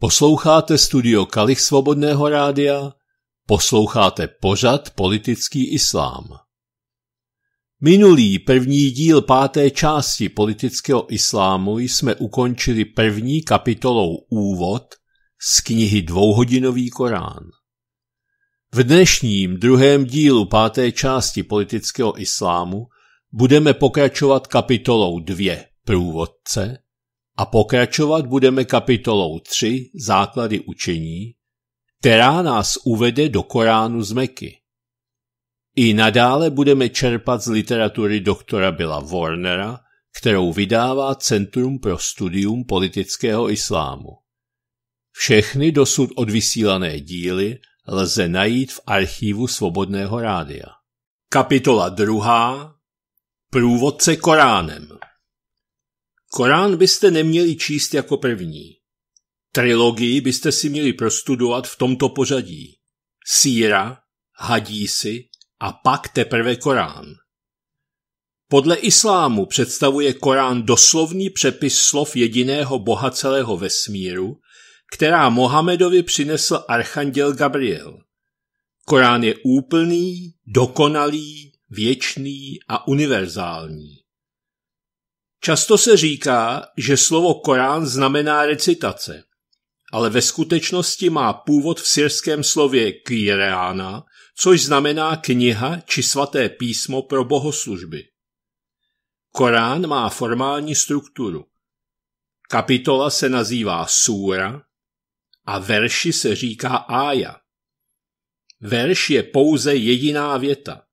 Posloucháte studio Kalich Svobodného rádia? Posloucháte pořad Politický islám. Minulý první díl páté části politického islámu jsme ukončili první kapitolou Úvod z knihy Dvouhodinový Korán. V dnešním druhém dílu páté části politického islámu budeme pokračovat kapitolou 2 Průvodce – a pokračovat budeme kapitolou 3 Základy učení, která nás uvede do Koránu z Meky. I nadále budeme čerpat z literatury doktora Billa Warnera, kterou vydává Centrum pro studium politického islámu. Všechny dosud odvysílané díly lze najít v archívu Svobodného rádia. Kapitola 2. Průvodce Koránem Korán byste neměli číst jako první. Trilogii byste si měli prostudovat v tomto pořadí. Síra, hadísy a pak teprve Korán. Podle islámu představuje Korán doslovný přepis slov jediného boha celého vesmíru, která Mohamedovi přinesl archanděl Gabriel. Korán je úplný, dokonalý, věčný a univerzální. Často se říká, že slovo Korán znamená recitace, ale ve skutečnosti má původ v syrském slově kireána, což znamená kniha či svaté písmo pro bohoslužby. Korán má formální strukturu. Kapitola se nazývá súra a verši se říká ája. Verš je pouze jediná věta.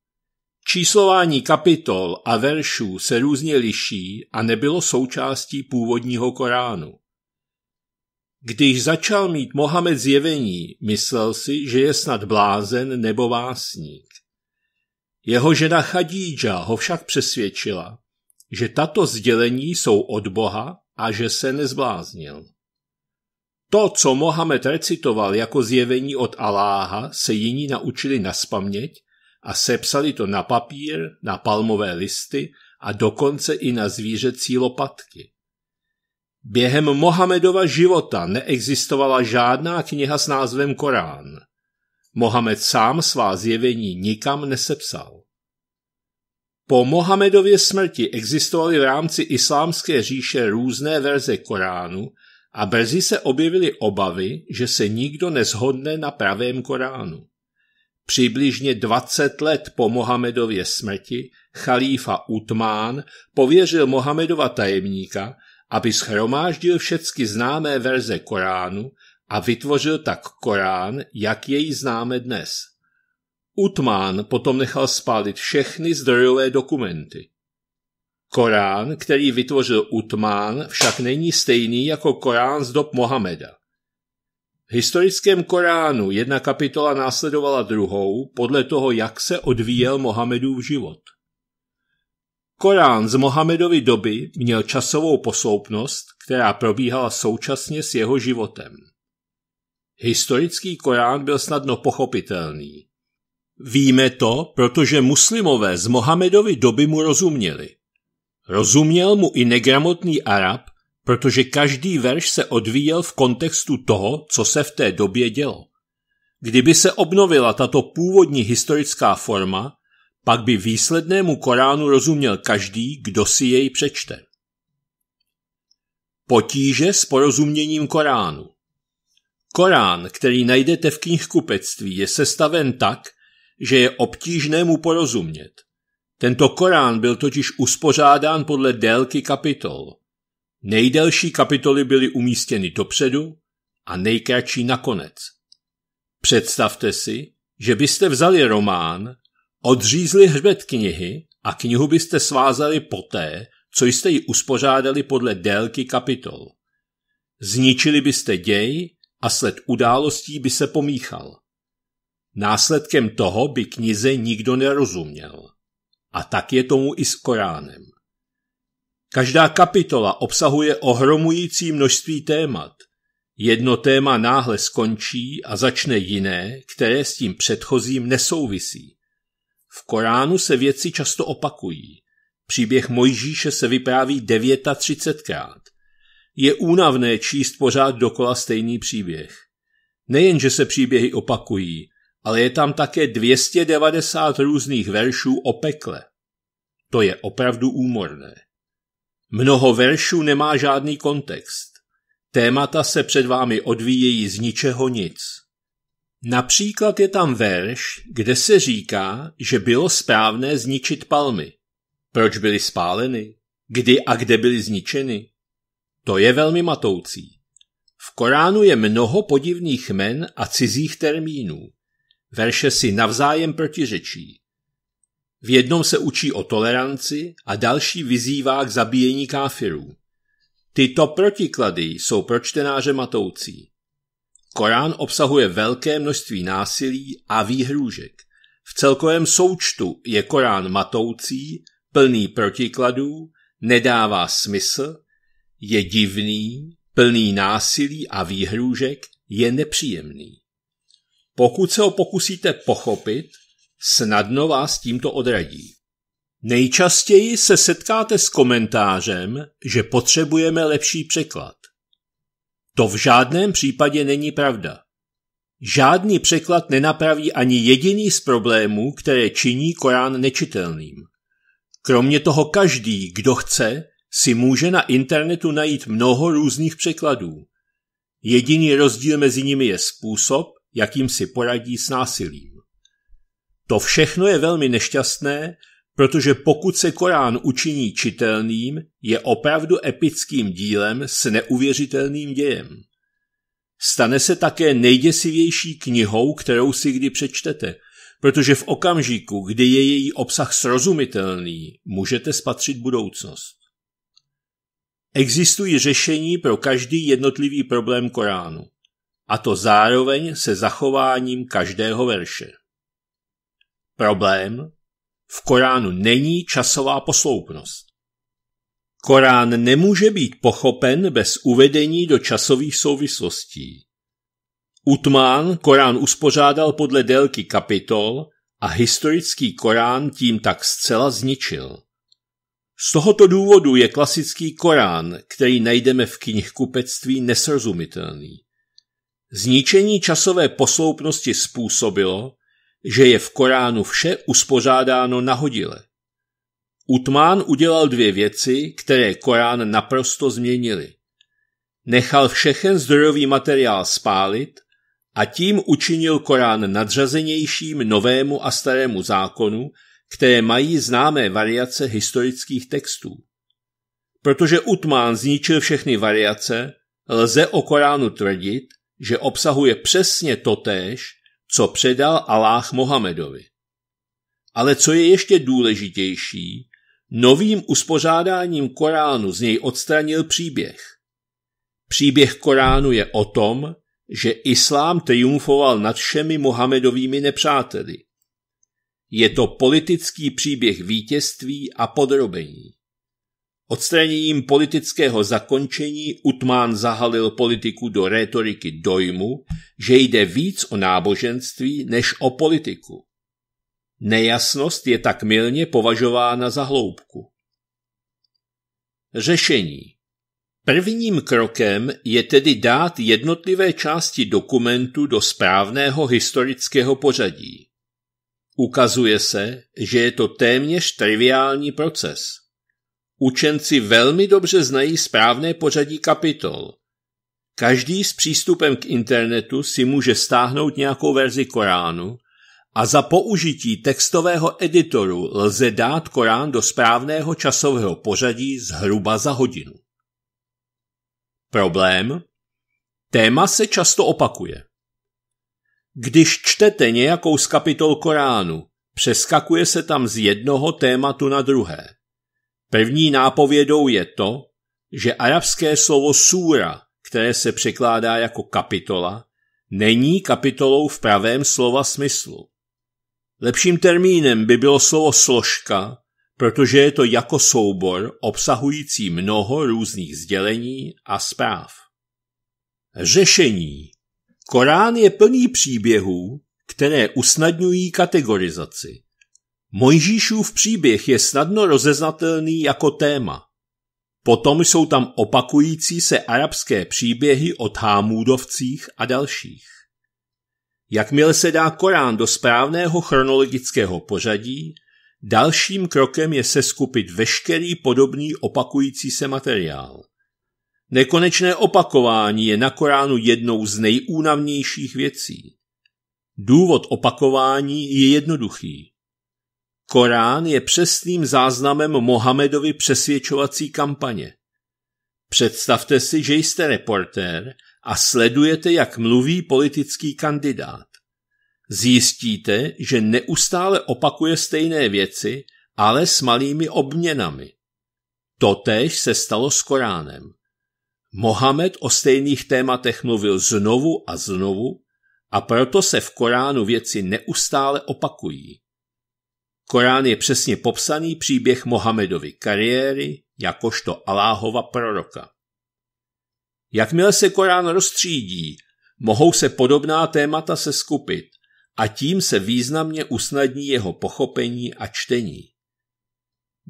Číslování kapitol a veršů se různě liší a nebylo součástí původního Koránu. Když začal mít Mohamed zjevení, myslel si, že je snad blázen nebo vásník. Jeho žena Chadíža ho však přesvědčila, že tato sdělení jsou od Boha a že se nezbláznil. To, co Mohamed recitoval jako zjevení od Aláha, se jiní naučili naspamět a sepsali to na papír, na palmové listy a dokonce i na zvířecí lopatky. Během Mohamedova života neexistovala žádná kniha s názvem Korán. Mohamed sám svá zjevení nikam nesepsal. Po Mohamedově smrti existovaly v rámci islámské říše různé verze Koránu a brzy se objevily obavy, že se nikdo nezhodne na pravém Koránu. Přibližně 20 let po Mohamedově smrti chalífa Utmán pověřil Mohamedova tajemníka, aby schromáždil všechny známé verze Koránu a vytvořil tak Korán, jak jej známe dnes. Utmán potom nechal spálit všechny zdrojové dokumenty. Korán, který vytvořil Utmán, však není stejný jako Korán z dob Mohameda historickém Koránu jedna kapitola následovala druhou podle toho, jak se odvíjel Mohamedův život. Korán z Mohamedovy doby měl časovou posloupnost, která probíhala současně s jeho životem. Historický Korán byl snadno pochopitelný. Víme to, protože muslimové z Mohamedovy doby mu rozuměli. Rozuměl mu i negramotný Arab, protože každý verš se odvíjel v kontextu toho, co se v té době dělo. Kdyby se obnovila tato původní historická forma, pak by výslednému Koránu rozuměl každý, kdo si jej přečte. Potíže s porozuměním Koránu Korán, který najdete v knihkupectví, je sestaven tak, že je obtížné mu porozumět. Tento Korán byl totiž uspořádán podle délky kapitol – Nejdelší kapitoly byly umístěny dopředu a nejkratší nakonec. Představte si, že byste vzali román, odřízli hřbet knihy a knihu byste svázali poté, co jste ji uspořádali podle délky kapitol. Zničili byste děj a sled událostí by se pomíchal. Následkem toho by knize nikdo nerozuměl. A tak je tomu i s Koránem. Každá kapitola obsahuje ohromující množství témat. Jedno téma náhle skončí a začne jiné, které s tím předchozím nesouvisí. V Koránu se věci často opakují. Příběh Mojžíše se vypráví 39krát. Je únavné číst pořád dokola stejný příběh. Nejenže se příběhy opakují, ale je tam také 290 různých veršů o pekle. To je opravdu úmorné. Mnoho veršů nemá žádný kontext. Témata se před vámi odvíjejí z ničeho nic. Například je tam verš, kde se říká, že bylo správné zničit palmy. Proč byly spáleny? Kdy a kde byly zničeny? To je velmi matoucí. V Koránu je mnoho podivných men a cizích termínů. Verše si navzájem protiřečí. V jednom se učí o toleranci a další vyzývá k zabíjení káfirů. Tyto protiklady jsou pro čtenáře matoucí. Korán obsahuje velké množství násilí a výhrůžek. V celkovém součtu je Korán matoucí, plný protikladů, nedává smysl, je divný, plný násilí a výhrůžek, je nepříjemný. Pokud se ho pokusíte pochopit, snadno vás tímto odradí. Nejčastěji se setkáte s komentářem, že potřebujeme lepší překlad. To v žádném případě není pravda. Žádný překlad nenapraví ani jediný z problémů, které činí Korán nečitelným. Kromě toho každý, kdo chce, si může na internetu najít mnoho různých překladů. Jediný rozdíl mezi nimi je způsob, jakým si poradí s násilím. To všechno je velmi nešťastné, protože pokud se Korán učiní čitelným, je opravdu epickým dílem s neuvěřitelným dějem. Stane se také nejděsivější knihou, kterou si kdy přečtete, protože v okamžiku, kdy je její obsah srozumitelný, můžete spatřit budoucnost. Existují řešení pro každý jednotlivý problém Koránu, a to zároveň se zachováním každého verše. Problém v Koránu není časová posloupnost. Korán nemůže být pochopen bez uvedení do časových souvislostí. Utmán Korán uspořádal podle délky kapitol a historický Korán tím tak zcela zničil. Z tohoto důvodu je klasický Korán, který najdeme v knihkupectví, nesrozumitelný. Zničení časové posloupnosti způsobilo, že je v Koránu vše uspořádáno nahodile. Utmán udělal dvě věci, které Korán naprosto změnili. Nechal všechen zdrojový materiál spálit a tím učinil Korán nadřazenějším novému a starému zákonu, které mají známé variace historických textů. Protože Utmán zničil všechny variace, lze o Koránu tvrdit, že obsahuje přesně totéž, co předal Aláh Mohamedovi. Ale co je ještě důležitější, novým uspořádáním Koránu z něj odstranil příběh. Příběh Koránu je o tom, že islám triumfoval nad všemi Mohamedovými nepřáteli. Je to politický příběh vítězství a podrobení. Odstraněním politického zakončení Utmán zahalil politiku do rétoriky dojmu, že jde víc o náboženství než o politiku. Nejasnost je tak milně považována za hloubku. Řešení Prvním krokem je tedy dát jednotlivé části dokumentu do správného historického pořadí. Ukazuje se, že je to téměř triviální proces – Učenci velmi dobře znají správné pořadí kapitol. Každý s přístupem k internetu si může stáhnout nějakou verzi Koránu a za použití textového editoru lze dát Korán do správného časového pořadí zhruba za hodinu. Problém? Téma se často opakuje. Když čtete nějakou z kapitol Koránu, přeskakuje se tam z jednoho tématu na druhé. První nápovědou je to, že arabské slovo sura, které se překládá jako kapitola, není kapitolou v pravém slova smyslu. Lepším termínem by bylo slovo složka, protože je to jako soubor obsahující mnoho různých sdělení a zpráv. Řešení Korán je plný příběhů, které usnadňují kategorizaci, Mojžíšův příběh je snadno rozeznatelný jako téma. Potom jsou tam opakující se arabské příběhy o Thámůdovcích a dalších. Jakmile se dá Korán do správného chronologického pořadí, dalším krokem je seskupit veškerý podobný opakující se materiál. Nekonečné opakování je na Koránu jednou z nejúnavnějších věcí. Důvod opakování je jednoduchý. Korán je přesným záznamem Mohamedovi přesvědčovací kampaně. Představte si, že jste reportér a sledujete, jak mluví politický kandidát. Zjistíte, že neustále opakuje stejné věci, ale s malými obměnami. Totež se stalo s Koránem. Mohamed o stejných tématech mluvil znovu a znovu a proto se v Koránu věci neustále opakují. Korán je přesně popsaný příběh Mohamedovy kariéry jakožto Aláhova proroka. Jakmile se Korán rozstřídí, mohou se podobná témata se skupit a tím se významně usnadní jeho pochopení a čtení.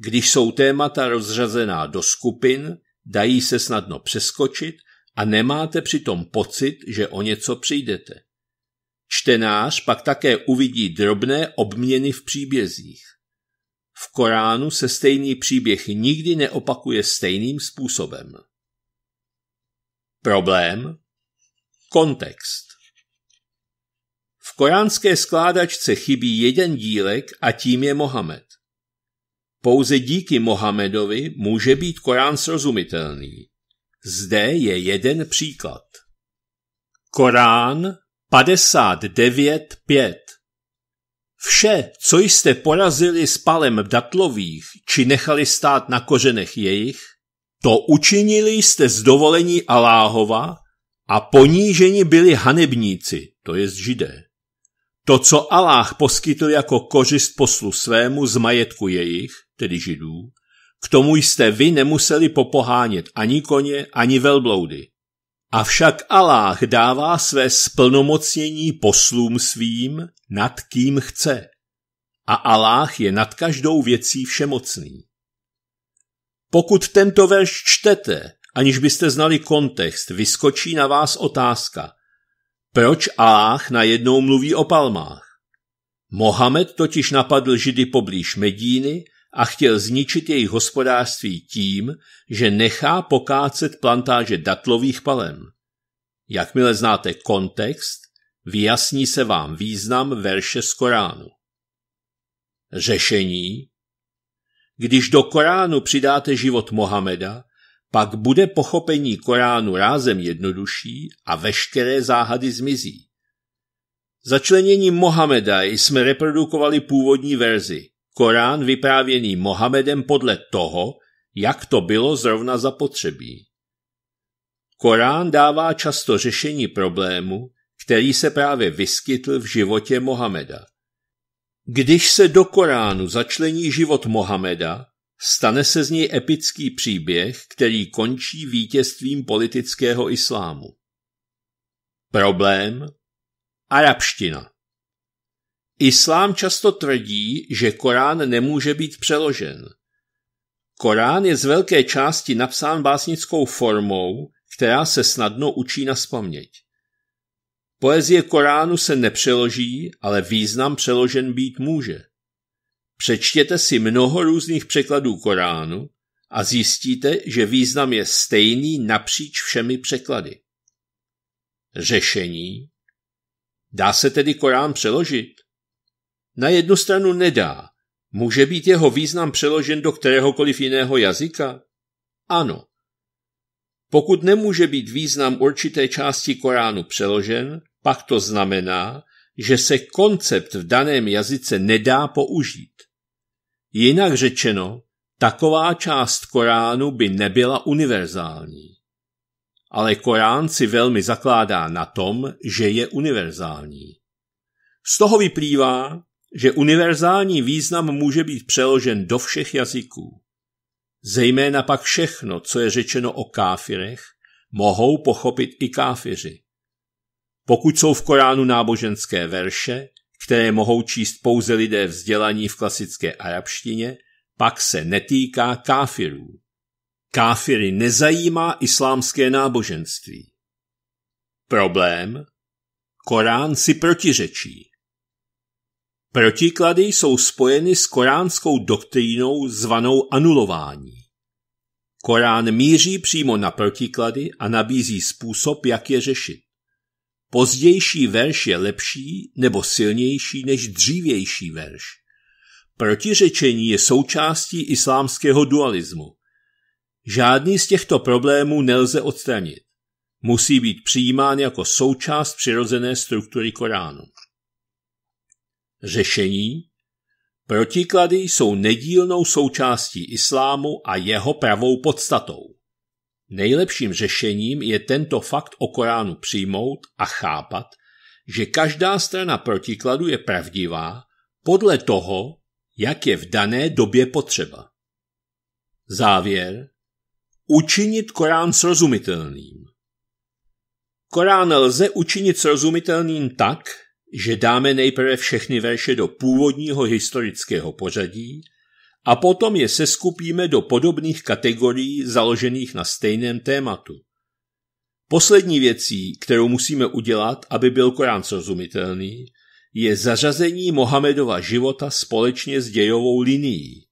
Když jsou témata rozřazená do skupin, dají se snadno přeskočit a nemáte přitom pocit, že o něco přijdete. Čtenář pak také uvidí drobné obměny v příbězích. V Koránu se stejný příběh nikdy neopakuje stejným způsobem. Problém? Kontext. V koránské skládačce chybí jeden dílek a tím je Mohamed. Pouze díky Mohamedovi může být Korán srozumitelný. Zde je jeden příklad. Korán 59.5 Vše, co jste porazili s palem datlových, či nechali stát na kořenech jejich, to učinili jste z dovolení Aláhova a poníženi byli hanebníci, to jest židé. To, co Aláh poskytl jako kořist poslu svému z majetku jejich, tedy židů, k tomu jste vy nemuseli popohánět ani koně, ani velbloudy. Avšak Aláh dává své splnomocnění poslům svým, nad kým chce. A Aláh je nad každou věcí všemocný. Pokud tento verš čtete, aniž byste znali kontext, vyskočí na vás otázka. Proč Aláh najednou mluví o palmách? Mohamed totiž napadl židy poblíž Medíny a chtěl zničit jejich hospodářství tím, že nechá pokácet plantáže datlových palem. Jakmile znáte kontext, vyjasní se vám význam verše z Koránu. Řešení Když do Koránu přidáte život Mohameda, pak bude pochopení Koránu rázem jednodušší a veškeré záhady zmizí. Začleněním Mohameda jsme reprodukovali původní verzi – Korán vyprávěný Mohamedem podle toho, jak to bylo zrovna zapotřebí. Korán dává často řešení problému, který se právě vyskytl v životě Mohameda. Když se do Koránu začlení život Mohameda, stane se z něj epický příběh, který končí vítězstvím politického islámu. Problém Arabština Islám často tvrdí, že Korán nemůže být přeložen. Korán je z velké části napsán básnickou formou, která se snadno učí na spaměť. Poezie Koránu se nepřeloží, ale význam přeložen být může. Přečtěte si mnoho různých překladů Koránu a zjistíte, že význam je stejný napříč všemi překlady. Řešení Dá se tedy Korán přeložit? na jednu stranu nedá. Může být jeho význam přeložen do kteréhokoliv jiného jazyka? Ano. Pokud nemůže být význam určité části Koránu přeložen, pak to znamená, že se koncept v daném jazyce nedá použít. Jinak řečeno, taková část Koránu by nebyla univerzální. Ale Korán si velmi zakládá na tom, že je univerzální. Z toho vyplývá, že univerzální význam může být přeložen do všech jazyků. Zejména pak všechno, co je řečeno o káfirech, mohou pochopit i káfiři. Pokud jsou v Koránu náboženské verše, které mohou číst pouze lidé vzdělaní v klasické arabštině, pak se netýká káfirů. Káfiry nezajímá islámské náboženství. Problém? Korán si protiřečí. Protiklady jsou spojeny s koránskou doktrínou zvanou anulování. Korán míří přímo na protiklady a nabízí způsob, jak je řešit. Pozdější verš je lepší nebo silnější než dřívější verš. Protiřečení je součástí islámského dualismu. Žádný z těchto problémů nelze odstranit. Musí být přijímán jako součást přirozené struktury Koránu řešení, protiklady jsou nedílnou součástí islámu a jeho pravou podstatou. Nejlepším řešením je tento fakt o Koránu přijmout a chápat, že každá strana protikladu je pravdivá podle toho, jak je v dané době potřeba. Závěr. Učinit Korán srozumitelným. Korán lze učinit srozumitelným tak, že dáme nejprve všechny verše do původního historického pořadí a potom je seskupíme do podobných kategorií založených na stejném tématu. Poslední věcí, kterou musíme udělat, aby byl Korán srozumitelný, je zařazení Mohamedova života společně s dějovou linií.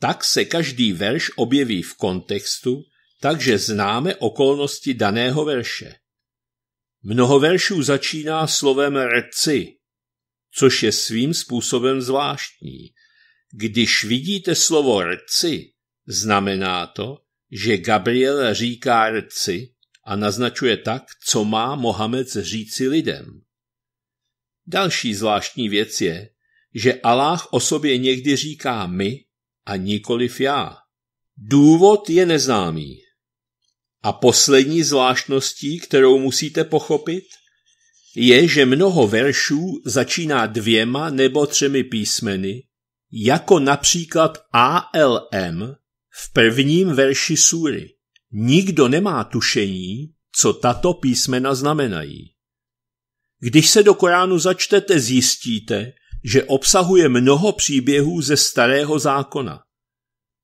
Tak se každý verš objeví v kontextu, takže známe okolnosti daného verše. Mnoho veršů začíná slovem reci, což je svým způsobem zvláštní. Když vidíte slovo reci, znamená to, že Gabriel říká reci a naznačuje tak, co má Mohamed říci lidem. Další zvláštní věc je, že Allah o sobě někdy říká my a nikoliv já. Důvod je neznámý. A poslední zvláštností, kterou musíte pochopit, je, že mnoho veršů začíná dvěma nebo třemi písmeny, jako například ALM v prvním verši Sury. Nikdo nemá tušení, co tato písmena znamenají. Když se do Koránu začtete, zjistíte, že obsahuje mnoho příběhů ze Starého zákona.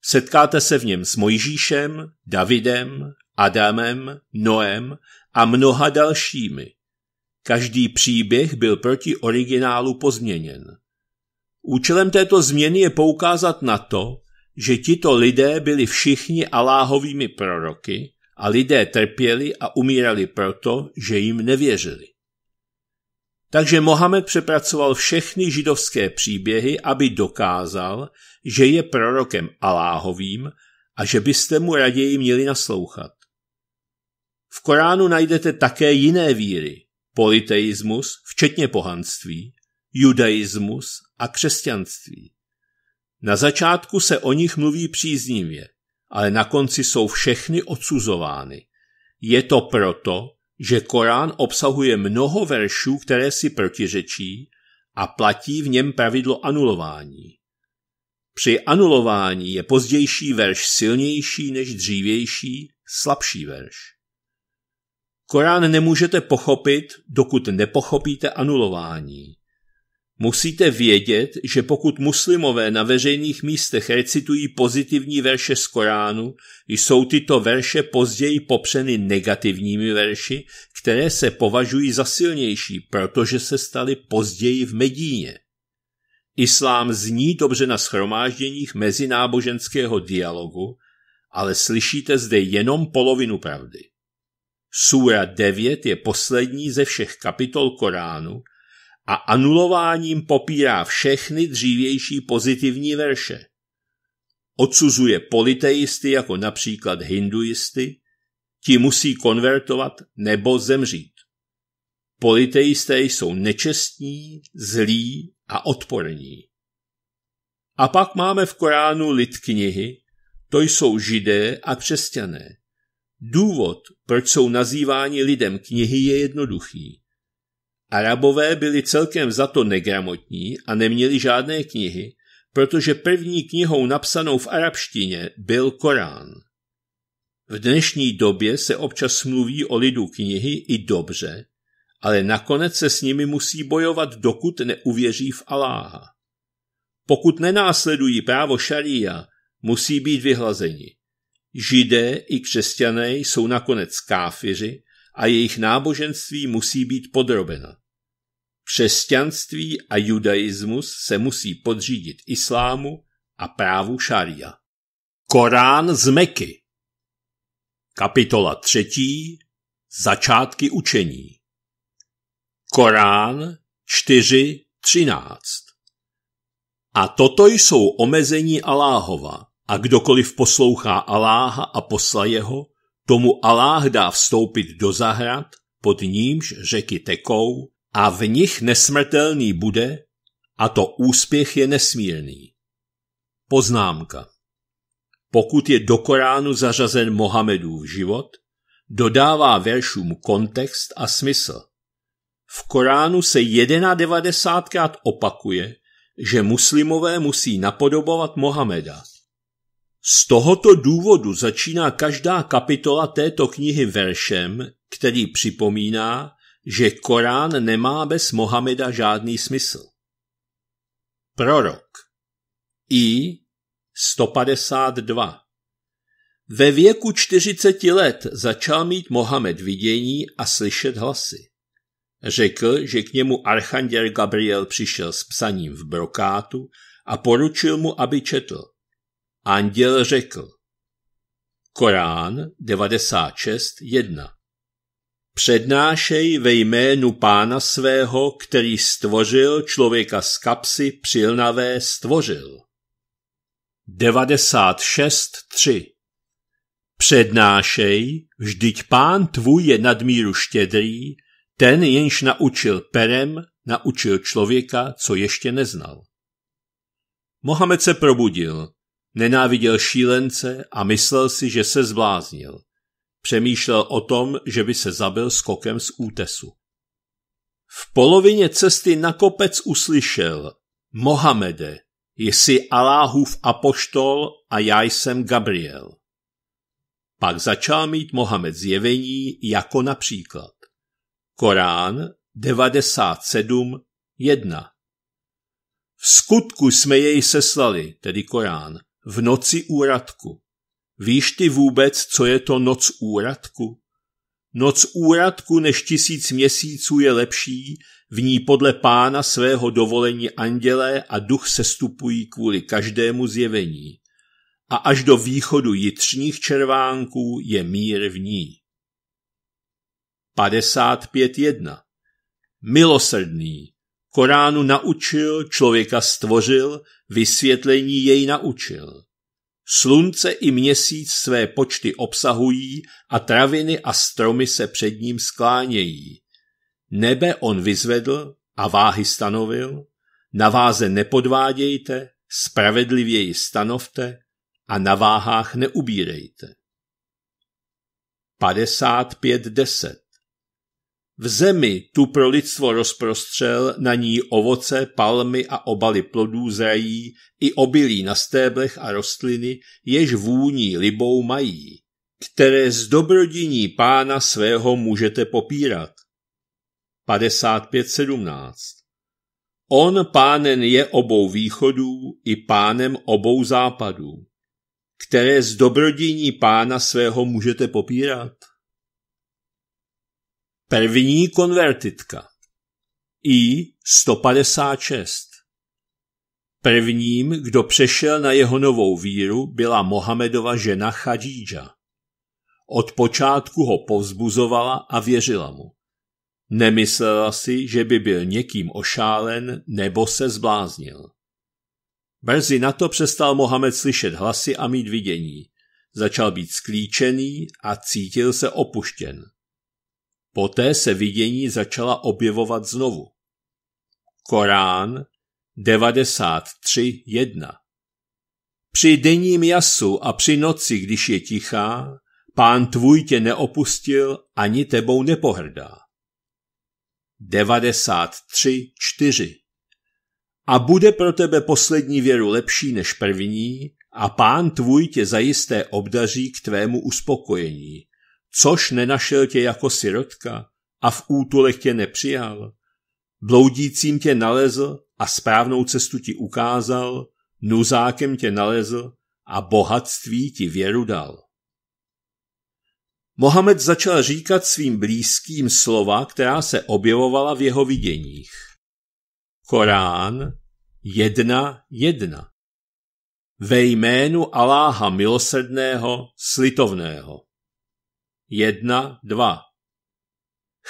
Setkáte se v něm s Mojžíšem, Davidem, Adamem, Noem a mnoha dalšími. Každý příběh byl proti originálu pozměněn. Účelem této změny je poukázat na to, že tito lidé byli všichni Aláhovými proroky a lidé trpěli a umírali proto, že jim nevěřili. Takže Mohamed přepracoval všechny židovské příběhy, aby dokázal, že je prorokem Aláhovým a že byste mu raději měli naslouchat. V Koránu najdete také jiné víry, politeismus, včetně pohanství, judaismus a křesťanství. Na začátku se o nich mluví příznivě, ale na konci jsou všechny odsuzovány. Je to proto, že Korán obsahuje mnoho veršů, které si protiřečí a platí v něm pravidlo anulování. Při anulování je pozdější verš silnější než dřívější, slabší verš. Korán nemůžete pochopit, dokud nepochopíte anulování. Musíte vědět, že pokud muslimové na veřejných místech recitují pozitivní verše z Koránu, jsou tyto verše později popřeny negativními verši, které se považují za silnější, protože se staly později v Medíně. Islám zní dobře na schromážděních mezináboženského dialogu, ale slyšíte zde jenom polovinu pravdy. Sura 9 je poslední ze všech kapitol Koránu a anulováním popírá všechny dřívější pozitivní verše. Odsuzuje politeisty jako například hinduisty, ti musí konvertovat nebo zemřít. Politeisté jsou nečestní, zlí a odporní. A pak máme v Koránu lid knihy, to jsou židé a křesťané. Důvod, proč jsou nazýváni lidem knihy, je jednoduchý. Arabové byli celkem za to negramotní a neměli žádné knihy, protože první knihou napsanou v arabštině byl Korán. V dnešní době se občas mluví o lidu knihy i dobře, ale nakonec se s nimi musí bojovat, dokud neuvěří v Aláha. Pokud nenásledují právo šaria, musí být vyhlazeni. Židé i křesťané jsou nakonec káfiři a jejich náboženství musí být podrobeno. Křesťanství a judaismus se musí podřídit islámu a právu šaria. Korán z Meky Kapitola třetí Začátky učení Korán 4.13 A toto jsou omezení Aláhova. A kdokoliv poslouchá Aláha a posla jeho, tomu Aláh dá vstoupit do zahrad, pod nímž řeky tekou, a v nich nesmrtelný bude, a to úspěch je nesmírný. Poznámka. Pokud je do Koránu zařazen Mohamedův život, dodává veršům kontext a smysl. V Koránu se 91krát opakuje, že muslimové musí napodobovat Mohameda – z tohoto důvodu začíná každá kapitola této knihy veršem, který připomíná, že Korán nemá bez Mohameda žádný smysl. Prorok I 152 Ve věku 40 let začal mít Mohamed vidění a slyšet hlasy. Řekl, že k němu archanděl Gabriel přišel s psaním v brokátu a poručil mu, aby četl – Anděl řekl. Korán 96.1 Přednášej ve jménu pána svého, který stvořil člověka z kapsy přilnavé stvořil. 96.3 Přednášej, vždyť pán tvůj je nadmíru štědrý, ten jenž naučil perem, naučil člověka, co ještě neznal. Mohamed se probudil, Nenáviděl šílence a myslel si, že se zbláznil. Přemýšlel o tom, že by se zabil skokem z útesu. V polovině cesty na kopec uslyšel Mohamede, jsi Aláhův apoštol a já jsem Gabriel. Pak začal mít Mohamed zjevení jako například Korán 97.1. V skutku jsme jej seslali, tedy Korán, v noci úradku. Víš ty vůbec, co je to noc úradku? Noc úradku než tisíc měsíců je lepší, v ní podle pána svého dovolení andělé a duch sestupují kvůli každému zjevení. A až do východu jitřních červánků je mír v ní. 55.1. Milosrdný. Koránu naučil, člověka stvořil, vysvětlení jej naučil. Slunce i měsíc své počty obsahují a traviny a stromy se před ním sklánějí. Nebe on vyzvedl a váhy stanovil, na váze nepodvádějte, spravedlivěji stanovte a na váhách neubírejte. 10. V zemi tu pro lidstvo rozprostřel, na ní ovoce, palmy a obaly plodů zrají, i obilí na stéblech a rostliny, jež vůní libou mají, které z dobrodiní pána svého můžete popírat. 55.17 On pánen je obou východů i pánem obou západů, které z dobrodiní pána svého můžete popírat. První konvertitka I-156 Prvním, kdo přešel na jeho novou víru, byla Mohamedova žena Chadíža. Od počátku ho povzbuzovala a věřila mu. Nemyslela si, že by byl někým ošálen nebo se zbláznil. Brzy na to přestal Mohamed slyšet hlasy a mít vidění. Začal být sklíčený a cítil se opuštěn. Poté se vidění začala objevovat znovu. Korán 93.1 Při denním jasu a při noci, když je tichá, pán tvůj tě neopustil ani tebou nepohrdá. 93.4 A bude pro tebe poslední věru lepší než první a pán tvůj tě zajisté obdaří k tvému uspokojení což nenašel tě jako sirotka a v útulech tě nepřijal. Bloudícím tě nalezl a správnou cestu ti ukázal, nuzákem tě nalezl a bohatství ti věru dal. Mohamed začal říkat svým blízkým slova, která se objevovala v jeho viděních. Korán 1.1 Ve jménu Aláha milosrdného, slitovného. 1, 2.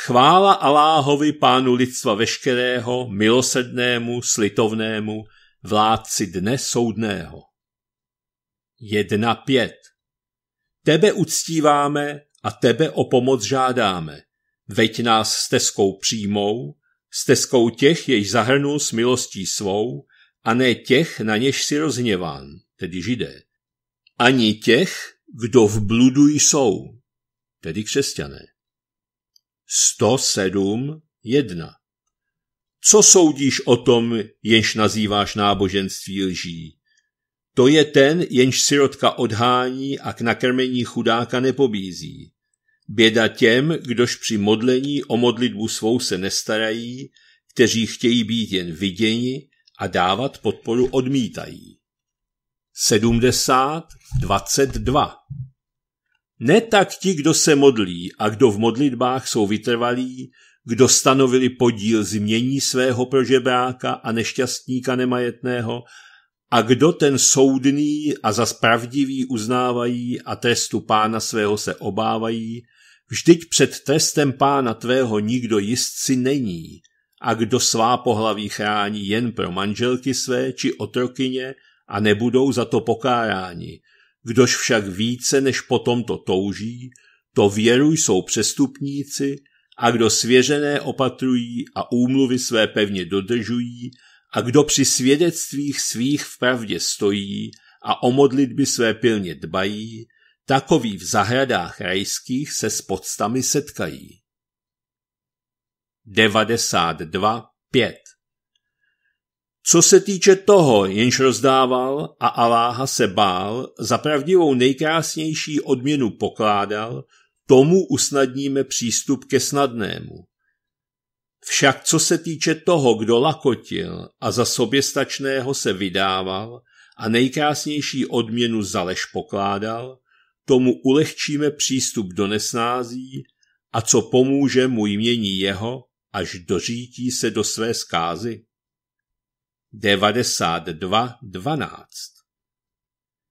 Chvála Aláhovi pánu lidstva veškerého, milosednému, slitovnému, vládci dne soudného. 1, 5. Tebe uctíváme a tebe o pomoc žádáme. Veď nás stezkou přímou, stezkou těch, jež zahrnul s milostí svou, a ne těch, na něž si rozněván, tedy židé. Ani těch, kdo v bludu jsou, tedy křesťané. 107.1. Co soudíš o tom, jenž nazýváš náboženství lží? To je ten, jenž sirotka odhání a k nakrmení chudáka nepobízí. Běda těm, kdož při modlení o modlitbu svou se nestarají, kteří chtějí být jen viděni a dávat podporu odmítají. 70.22 ne tak ti, kdo se modlí a kdo v modlitbách jsou vytrvalí, kdo stanovili podíl změní svého prožebráka a nešťastníka nemajetného a kdo ten soudný a za spravdivý uznávají a trestu pána svého se obávají, vždyť před trestem pána tvého nikdo jistci není a kdo svá pohlaví chrání jen pro manželky své či otrokyně a nebudou za to pokáráni, Kdož však více než po tomto touží, to věru jsou přestupníci a kdo svěřené opatrují a úmluvy své pevně dodržují a kdo při svědectvích svých v pravdě stojí a o modlitby své pilně dbají, takový v zahradách rajských se s podstami setkají. 5. Co se týče toho, jenž rozdával a Aláha se bál, za pravdivou nejkrásnější odměnu pokládal, tomu usnadníme přístup ke snadnému. Však co se týče toho, kdo lakotil a za soběstačného se vydával a nejkrásnější odměnu za lež pokládal, tomu ulehčíme přístup do nesnází a co pomůže mu jmění jeho, až dořítí se do své skázy. 92.12.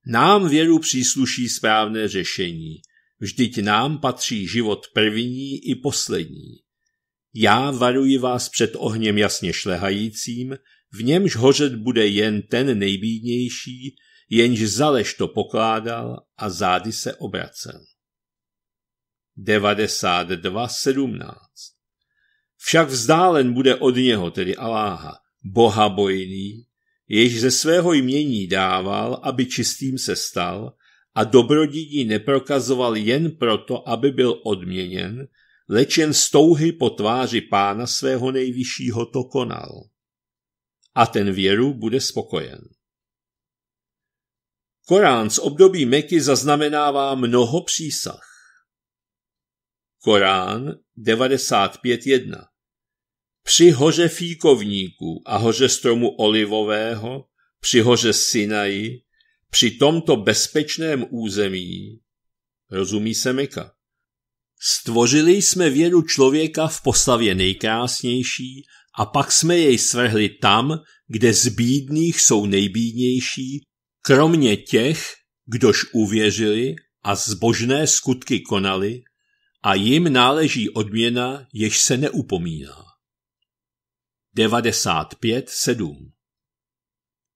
Nám věru přísluší správné řešení, vždyť nám patří život první i poslední. Já varuji vás před ohněm jasně šlehajícím, v němž hořet bude jen ten nejbídnější, jenž zalež to pokládal a zády se obracel. 92.17 Však vzdálen bude od něho, tedy Aláha, bohabojný, jež ze svého jmění dával, aby čistým se stal, a dobrodiní neprokazoval jen proto, aby byl odměněn, leč jen z touhy po tváři pána svého nejvyššího to konal. A ten věru bude spokojen. Korán z období Meky zaznamenává mnoho přísah. Korán 95.1 při hoře fíkovníku a hoře stromu olivového, při hoře Sinaji, při tomto bezpečném území, rozumí se Mika. Stvořili jsme vědu člověka v postavě nejkrásnější a pak jsme jej svrhli tam, kde z bídných jsou nejbídnější, kromě těch, kdož uvěřili a zbožné skutky konali, a jim náleží odměna, jež se neupomíná. 95.7.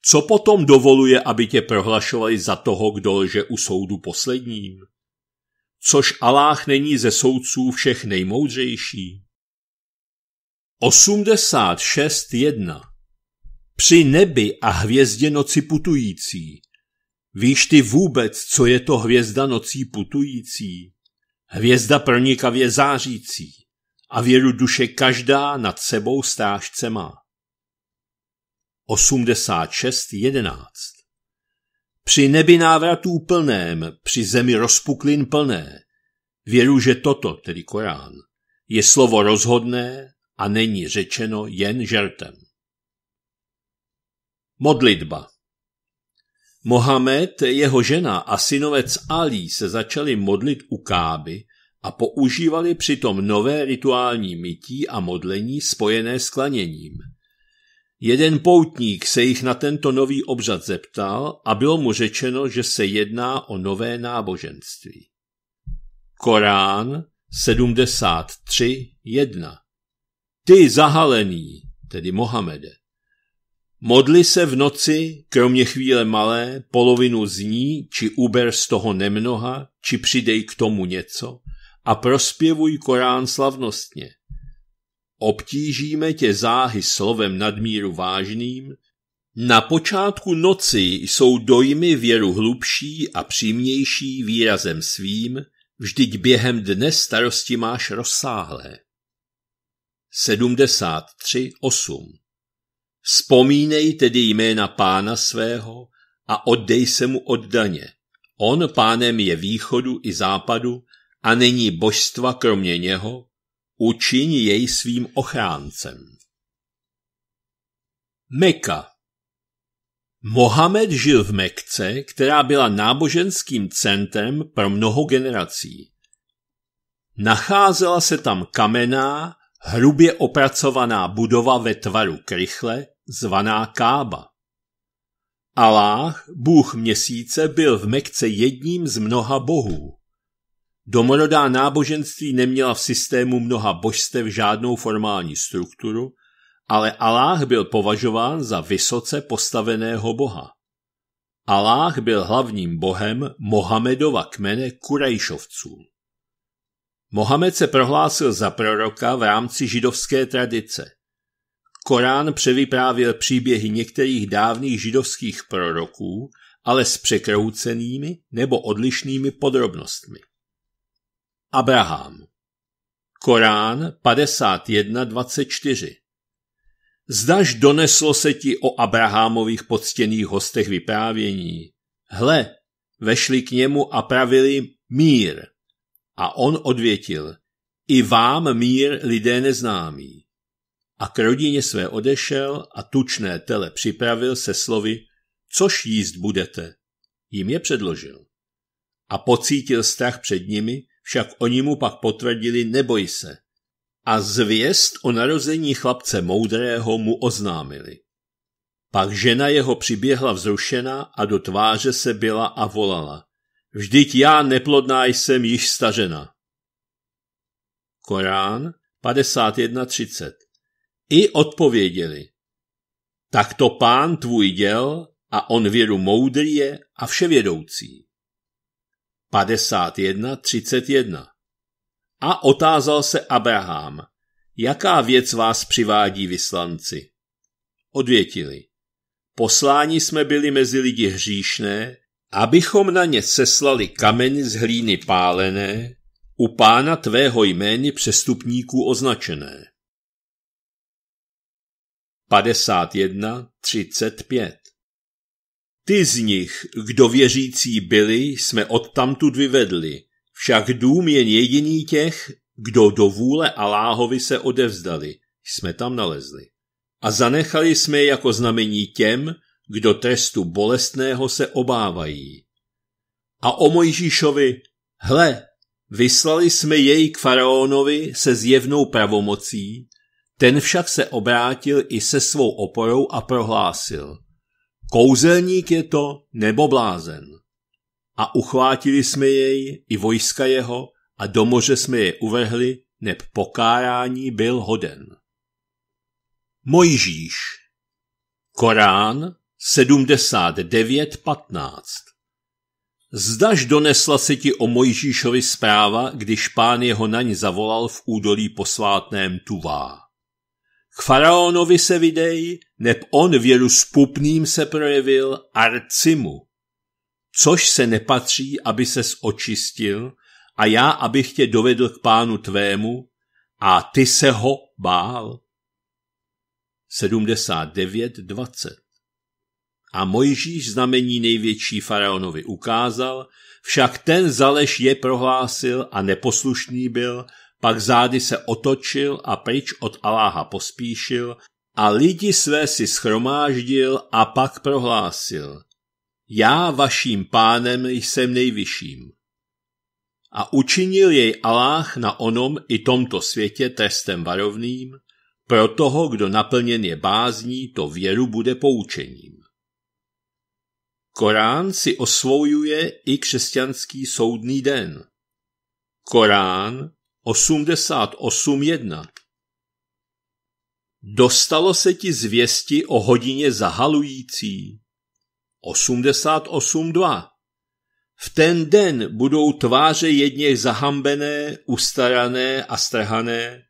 Co potom dovoluje, aby tě prohlašovali za toho, kdo lže u soudu posledním? Což Aláh není ze soudců všech nejmoudřejší? 86.1. Při nebi a hvězdě noci putující. Víš ty vůbec, co je to hvězda nocí putující? Hvězda pronikavě zářící a věru duše každá nad sebou strážce má. 86.11 Při nebi návratů plném, při zemi rozpuklin plné, věru, že toto, tedy Korán, je slovo rozhodné a není řečeno jen žertem. Modlitba Mohamed, jeho žena a synovec Ali se začali modlit u Káby, a používali přitom nové rituální mytí a modlení spojené s klaněním. Jeden poutník se jich na tento nový obřad zeptal a bylo mu řečeno, že se jedná o nové náboženství. Korán 73.1 Ty zahalený, tedy Mohamede, modli se v noci, kromě chvíle malé, polovinu z ní, či uber z toho nemnoha, či přidej k tomu něco – a prospěvuj Korán slavnostně. Obtížíme tě záhy slovem nadmíru vážným, na počátku noci jsou dojmy věru hlubší a přímější výrazem svým, vždyť během dne starosti máš rozsáhlé. 73.8 Vzpomínej tedy jména pána svého a oddej se mu oddaně. On pánem je východu i západu, a není božstva kromě něho, učiň jej svým ochráncem. Meka Mohamed žil v Mekce, která byla náboženským centrem pro mnoho generací. Nacházela se tam kamená, hrubě opracovaná budova ve tvaru krychle, zvaná Kába. Aláh, bůh měsíce, byl v Mekce jedním z mnoha bohů. Domorodá náboženství neměla v systému mnoha božstev žádnou formální strukturu, ale Aláh byl považován za vysoce postaveného boha. Aláh byl hlavním bohem Mohamedova kmene Kurejšovců. Mohamed se prohlásil za proroka v rámci židovské tradice. Korán převyprávěl příběhy některých dávných židovských proroků, ale s překroucenými nebo odlišnými podrobnostmi. Abraham. Korán 51.24 Zdaž doneslo se ti o Abrahamových poctěných hostech vyprávění. Hle, vešli k němu a pravili mír. A on odvětil, i vám mír lidé neznámí. A k rodině své odešel a tučné tele připravil se slovy, což jíst budete. Jim je předložil. A pocítil strach před nimi však oni mu pak potvrdili neboj se. A zvěst o narození chlapce moudrého mu oznámili. Pak žena jeho přiběhla vzrušená a do tváře se byla a volala. Vždyť já neplodná jsem již stažena. Korán 51.30 I odpověděli. Tak to pán tvůj děl a on věru moudrý je a vševědoucí. 51.31. A otázal se Abraham, jaká věc vás přivádí vyslanci? Odvětili, poslání jsme byli mezi lidi hříšné, abychom na ně seslali kameny z hlíny pálené, u pána tvého jmény přestupníků označené. 51.35 ty z nich, kdo věřící byli, jsme odtamtud vyvedli, však dům jen jediný těch, kdo do vůle Aláhovi se odevzdali, jsme tam nalezli. A zanechali jsme jako znamení těm, kdo trestu bolestného se obávají. A o Mojžíšovi, hle, vyslali jsme jej k faraónovi se zjevnou pravomocí, ten však se obrátil i se svou oporou a prohlásil – Kouzelník je to nebo blázen. A uchvátili jsme jej i vojska jeho a do moře jsme je uvehli, neb pokárání byl hoden. Mojžíš Korán 79.15 Zdaž donesla se ti o Mojžíšovi zpráva, když pán jeho naň zavolal v údolí posvátném Tuvá. K faraonovi se videj, neb on věru spupným se projevil Arcimu, což se nepatří, aby se očistil, a já, abych tě dovedl k pánu tvému, a ty se ho bál. 79.20 A Mojžíš znamení největší faraonovi ukázal, však ten zaleš je prohlásil a neposlušný byl, pak zády se otočil a pryč od Aláha pospíšil a lidi své si schromáždil a pak prohlásil, já vaším pánem jsem nejvyšším. A učinil jej Aláh na onom i tomto světě trestem varovným, pro toho, kdo naplněn je bázní, to věru bude poučením. Korán si osvojuje i křesťanský soudný den. Korán 88.1 Dostalo se ti zvěsti o hodině zahalující. 88.2. V ten den budou tváře jedněch zahambené, ustarané a strhané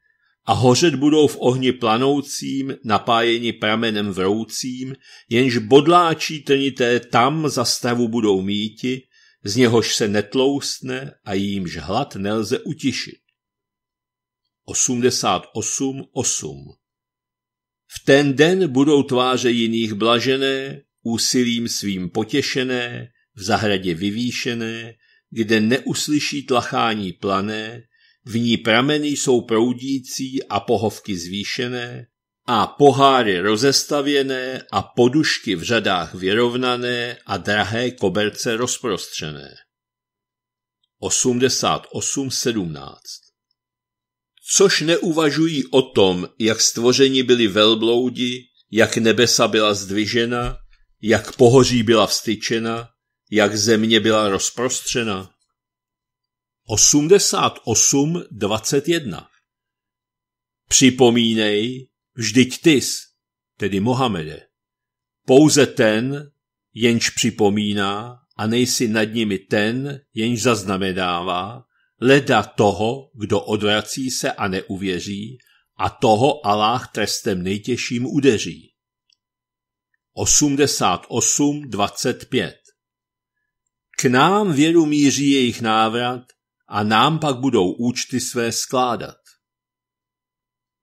a hořet budou v ohni planoucím, napájeni pramenem vroucím, jenž bodláčí trnité tam za stavu budou míti, z něhož se netloustne a jímž hlad nelze utišit. 88.8 v ten den budou tváře jiných blažené, úsilím svým potěšené, v zahradě vyvýšené, kde neuslyší tlachání plané, v ní prameny jsou proudící a pohovky zvýšené, a poháry rozestavěné a podušky v řadách vyrovnané a drahé koberce rozprostřené. 88.17 což neuvažují o tom, jak stvoření byli velbloudi, jak nebesa byla zdvižena, jak pohoří byla vstyčena, jak země byla rozprostřena. 88.21 Připomínej, vždyť tys, tedy Mohamede, pouze ten, jenž připomíná a nejsi nad nimi ten, jenž zaznamenává, leda toho, kdo odvrací se a neuvěří, a toho Aláh trestem nejtěžším udeří. 88.25 K nám věru míří jejich návrat a nám pak budou účty své skládat.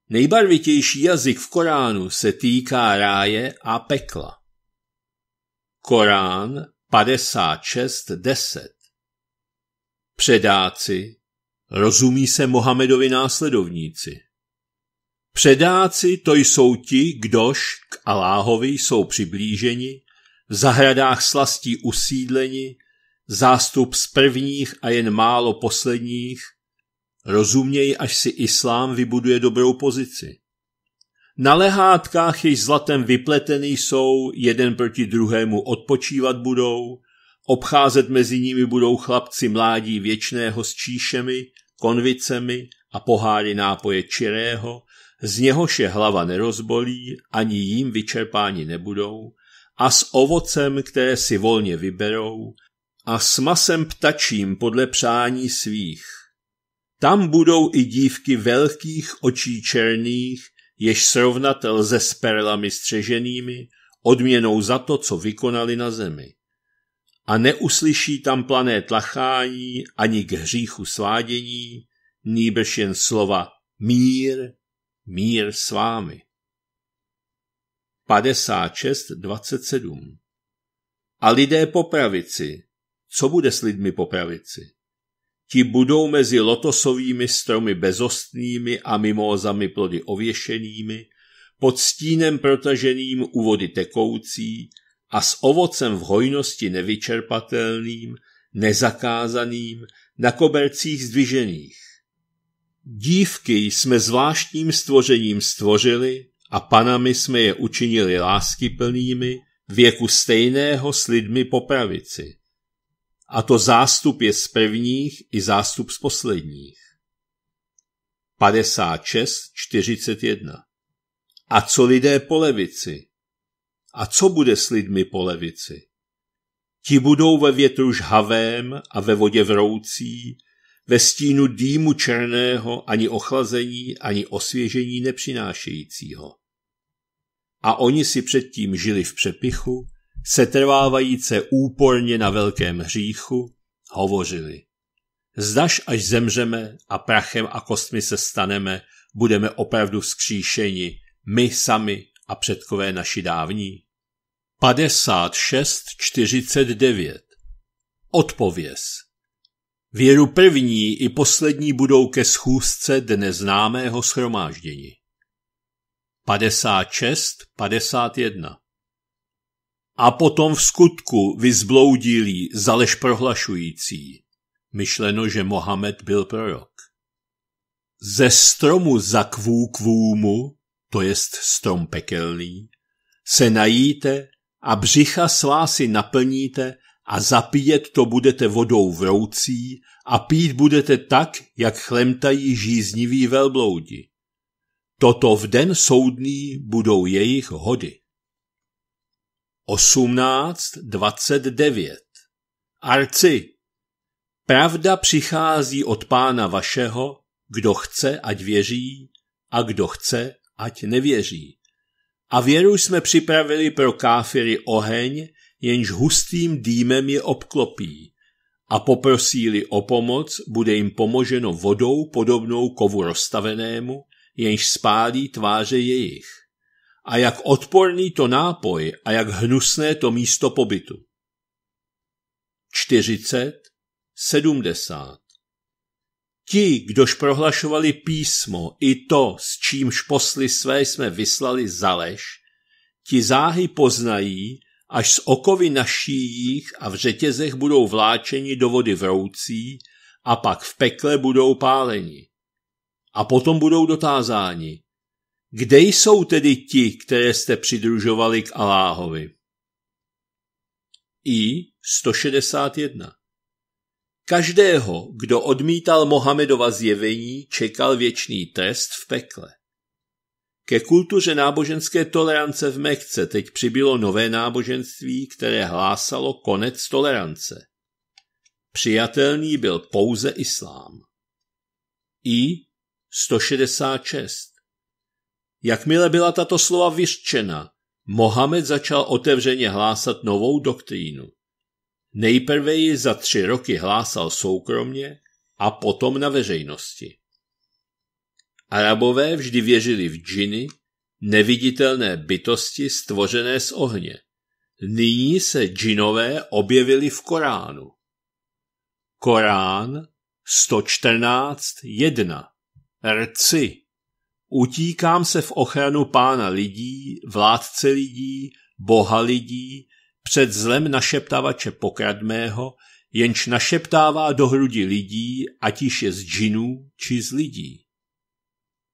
Nejbarvitější jazyk v Koránu se týká ráje a pekla. Korán 56.10 Předáci rozumí se Mohamedovi následovníci. Předáci to jsou ti, kdož k Aláhovi jsou přiblíženi, v zahradách slastí usídleni, zástup z prvních a jen málo posledních, rozumějí, až si islám vybuduje dobrou pozici. Na lehátkách, jež zlatem vypletený jsou, jeden proti druhému odpočívat budou, Obcházet mezi nimi budou chlapci mládí věčného s číšemi, konvicemi a poháry nápoje čirého, z něhož je hlava nerozbolí, ani jim vyčerpáni nebudou, a s ovocem, které si volně vyberou, a s masem ptačím podle přání svých. Tam budou i dívky velkých očí černých, jež srovnat lze s perlami střeženými, odměnou za to, co vykonali na zemi a neuslyší tam plané tlachání ani k hříchu svádění, nýbrž jen slova mír, mír s vámi. 56.27 A lidé po pravici, co bude s lidmi po pravici? Ti budou mezi lotosovými stromy bezostnými a mimózami plody ověšenými, pod stínem protaženým u vody tekoucí, a s ovocem v hojnosti nevyčerpatelným, nezakázaným, na kobercích zdvižených. Dívky jsme zvláštním stvořením stvořili a panami jsme je učinili láskyplnými, věku stejného s lidmi po pravici. A to zástup je z prvních i zástup z posledních. 56.41 A co lidé po levici? A co bude s lidmi po levici? Ti budou ve větru žhavém a ve vodě vroucí, ve stínu dýmu černého ani ochlazení, ani osvěžení nepřinášejícího. A oni si předtím žili v přepichu, setrvávajíce úporně na velkém hříchu, hovořili. Zdaš, až zemřeme a prachem a kostmi se staneme, budeme opravdu vzkříšeni, my sami a předkové naši dávní. 56.49 Odpověz Věru první i poslední budou ke schůzce dne známého schromáždění. 56.51 A potom v skutku vyzbloudilí zalež prohlašující, myšleno, že Mohamed byl prorok. Ze stromu za kvůmu, to jest strom pekelný, se najíte a břicha svá si naplníte a zapíjet to budete vodou vroucí a pít budete tak, jak chlemtají žízniví velbloudi. Toto v den soudný budou jejich hody. 18.29 Arci Pravda přichází od pána vašeho, kdo chce, ať věří, a kdo chce, ať nevěří. A věru jsme připravili pro káfiry oheň, jenž hustým dýmem je obklopí. A poprosíli o pomoc, bude jim pomoženo vodou podobnou kovu rozstavenému, jenž spálí tváře jejich. A jak odporný to nápoj a jak hnusné to místo pobytu. 40, 70 Ti, kdož prohlašovali písmo i to, s čímž posly své jsme vyslali za lež, ti záhy poznají, až z okovy na šíjích a v řetězech budou vláčeni do vody vroucí a pak v pekle budou páleni. A potom budou dotázáni. Kde jsou tedy ti, které jste přidružovali k Aláhovi? I 161 Každého, kdo odmítal Mohamedova zjevení, čekal věčný trest v pekle. Ke kultuře náboženské tolerance v Mekce teď přibylo nové náboženství, které hlásalo konec tolerance. Přijatelný byl pouze islám. I 166. Jakmile byla tato slova vyřčena, Mohamed začal otevřeně hlásat novou doktrínu. Nejprve ji za tři roky hlásal soukromně a potom na veřejnosti. Arabové vždy věřili v džiny, neviditelné bytosti stvořené z ohně. Nyní se džinové objevili v Koránu. Korán 114.1 Rci Utíkám se v ochranu pána lidí, vládce lidí, boha lidí, před zlem našeptavače pokradmého, jenž našeptává do hrudi lidí, ať již je z džinů či z lidí.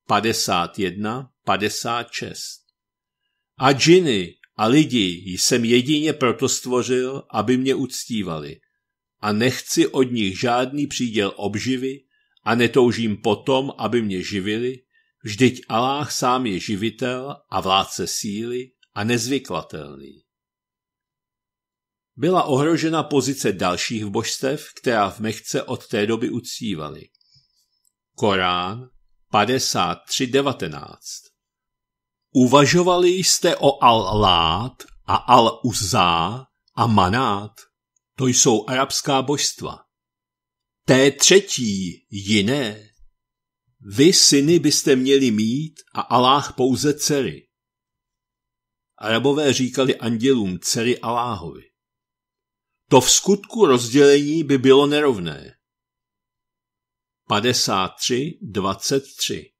51, 56 A džiny a lidi jsem jedině proto stvořil, aby mě uctívali. A nechci od nich žádný příděl obživy a netoužím potom, aby mě živili, vždyť Aláh sám je živitel a vládce síly a nezvyklatelný. Byla ohrožena pozice dalších božstev, která v Mechce od té doby ucívaly. Korán 53.19 Uvažovali jste o Al-Lát a Al-Uzá a Manát? To jsou arabská božstva. Té třetí jiné. Vy syny byste měli mít a Aláh pouze dcery. Arabové říkali andělům dcery Aláhovi. To v skutku rozdělení by bylo nerovné. 23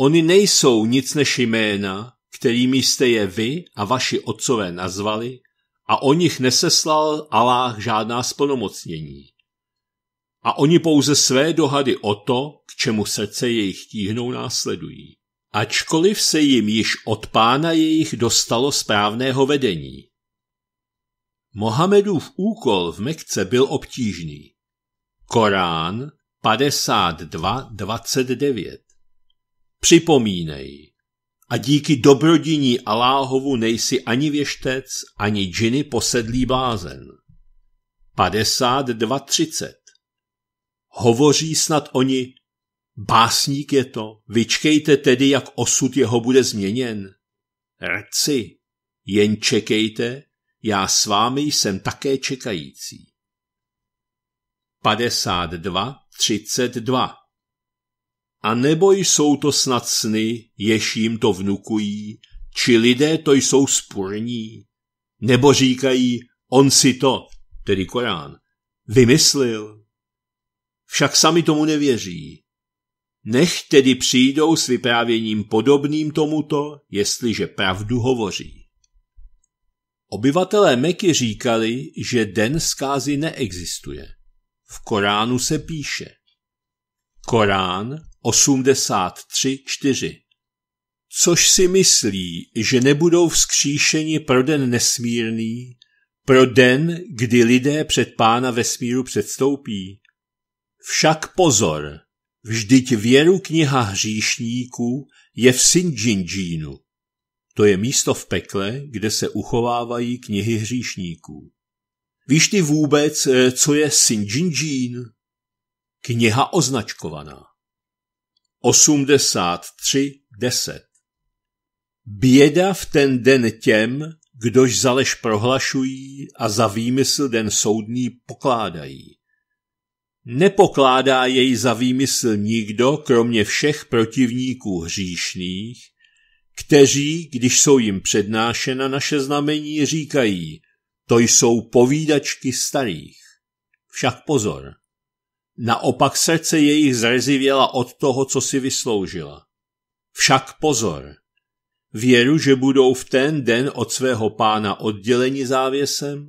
Oni nejsou nic než jména, kterými jste je vy a vaši otcové nazvali, a o nich neseslal Aláh žádná splnomocnění. A oni pouze své dohady o to, k čemu srdce jejich tíhnou, následují. Ačkoliv se jim již od pána jejich dostalo správného vedení, Mohamedův úkol v Mekce byl obtížný. Korán 52.29 Připomínej, a díky dobrodiní Aláhovu nejsi ani věštec, ani džiny posedlý blázen. 52.30 Hovoří snad oni, básník je to, vyčkejte tedy, jak osud jeho bude změněn. Rci, jen čekejte, já s vámi jsem také čekající. 52, 32 A nebo jsou to snad sny, jež jim to vnukují, či lidé to jsou spurní, nebo říkají, on si to, tedy Korán, vymyslil. Však sami tomu nevěří. Nech tedy přijdou s vyprávěním podobným tomuto, jestliže pravdu hovoří. Obyvatelé Meky říkali, že den zkázy neexistuje. V Koránu se píše Korán 83.4 Což si myslí, že nebudou vzkříšeni pro den nesmírný, pro den, kdy lidé před pána vesmíru předstoupí. Však pozor, vždyť věru kniha hříšníků je v Sinjinjinu. To je místo v pekle, kde se uchovávají knihy hříšníků. Víš ty vůbec, eh, co je Sinjinjin? Kniha označkovaná. 83.10 Běda v ten den těm, kdož zalež prohlašují a za výmysl den soudný pokládají. Nepokládá jej za výmysl nikdo, kromě všech protivníků hříšných, kteří, když jsou jim přednášena naše znamení, říkají, to jsou povídačky starých. Však pozor. Naopak srdce jejich zrezivěla od toho, co si vysloužila. Však pozor. Věru, že budou v ten den od svého pána odděleni závěsem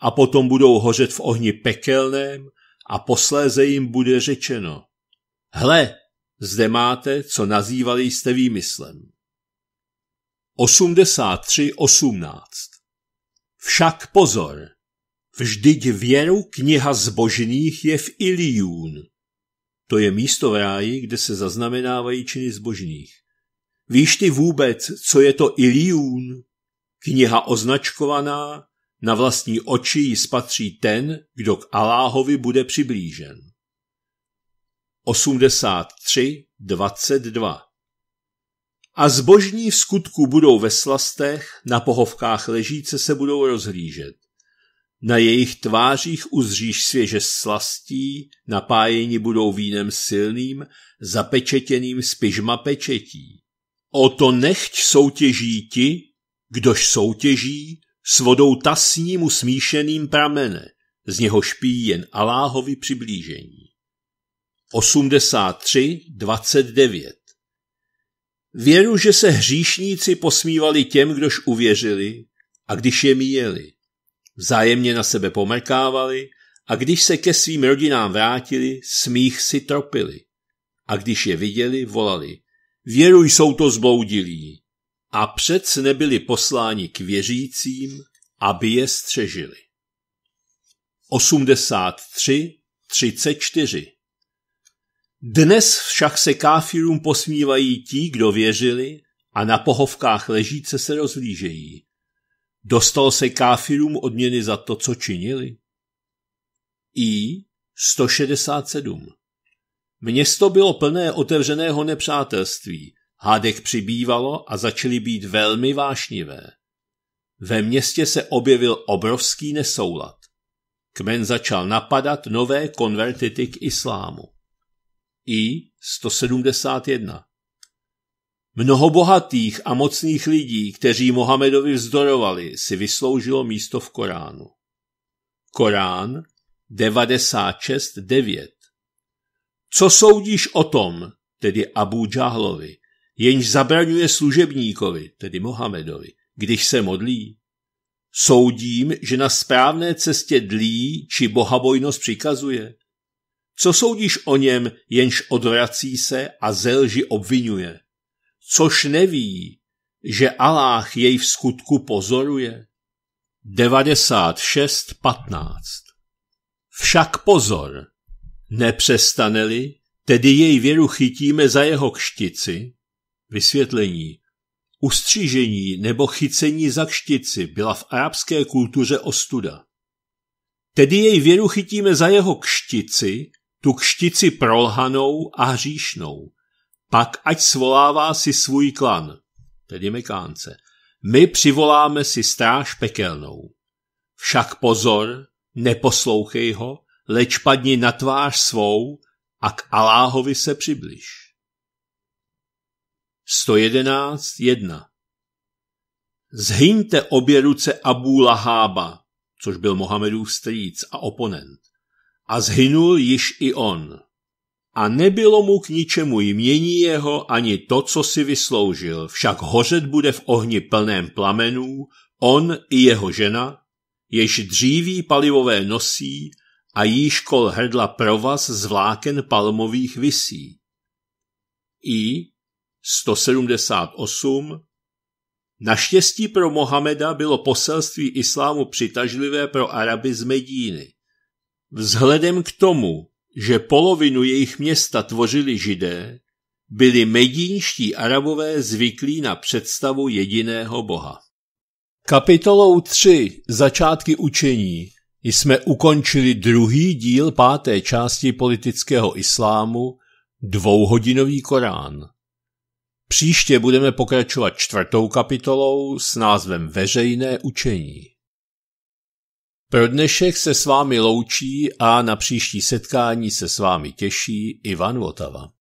a potom budou hořet v ohni pekelném a posléze jim bude řečeno. Hle, zde máte, co nazývali jste výmyslem. 83.18. Však pozor, vždyť věru kniha zbožných je v Iliún. To je místo v ráji, kde se zaznamenávají činy zbožných. Víš ty vůbec, co je to Iliún? Kniha označkovaná, na vlastní oči ji spatří ten, kdo k Aláhovi bude přiblížen. 83.22 a zbožní v skutku budou ve slastech, na pohovkách ležíce se budou rozhlížet. Na jejich tvářích uzříš svěže slastí, napájeni budou vínem silným, zapečetěným z pyžma pečetí. O to nechť soutěží ti, kdož soutěží, s vodou tasnímu smíšeným pramene, z něho špí jen Aláhovi přiblížení. 83 29 Věru, že se hříšníci posmívali těm, kdož uvěřili, a když je míjeli. Vzájemně na sebe pomrkávali a když se ke svým rodinám vrátili, smích si tropili. A když je viděli, volali, věru jsou to zbloudilí. A přec nebyli posláni k věřícím, aby je střežili. 83, 34 dnes však se káfirům posmívají ti, kdo věřili, a na pohovkách ležíce se rozlížejí. Dostal se káfirům odměny za to, co činili? I 167. Město bylo plné otevřeného nepřátelství, hádek přibývalo a začaly být velmi vášnivé. Ve městě se objevil obrovský nesoulad. Kmen začal napadat nové konvertity k islámu. I 171. Mnoho bohatých a mocných lidí, kteří Mohamedovi vzdorovali, si vysloužilo místo v Koránu. Korán 96.9 Co soudíš o tom, tedy Abu Džahlovi, jenž zabraňuje služebníkovi, tedy Mohamedovi, když se modlí? Soudím, že na správné cestě dlí či bohabojnost přikazuje – co soudíš o něm, jenž odvrací se a zelži obvinuje? Což neví, že Aláh jej v skutku pozoruje? 96.15 Však pozor! nepřestaneli, tedy jej věru chytíme za jeho kštici? Vysvětlení Ustřížení nebo chycení za kštici byla v arabské kultuře ostuda. Tedy jej věru chytíme za jeho kštici, tu kštici prolhanou a hříšnou. Pak ať svolává si svůj klan, tedy Mekánce. My přivoláme si stráž pekelnou. Však pozor, neposlouchej ho, leč padni na tvář svou a k Aláhovi se přibliž. 111.1 Zhyňte obě ruce Abu Lahába, což byl Mohamedův strýc a oponent a zhynul již i on. A nebylo mu k ničemu jmění jeho ani to, co si vysloužil, však hořet bude v ohni plném plamenů, on i jeho žena, jež dříví palivové nosí a již kol hrdla provaz z vláken palmových visí. I 178 Naštěstí pro Mohameda bylo poselství islámu přitažlivé pro Araby z Medíny. Vzhledem k tomu, že polovinu jejich města tvořili židé, byli medínští arabové zvyklí na představu jediného boha. Kapitolou 3 Začátky učení jsme ukončili druhý díl páté části politického islámu, dvouhodinový Korán. Příště budeme pokračovat čtvrtou kapitolou s názvem Veřejné učení. Pro dnešek se s vámi loučí a na příští setkání se s vámi těší Ivan Votava.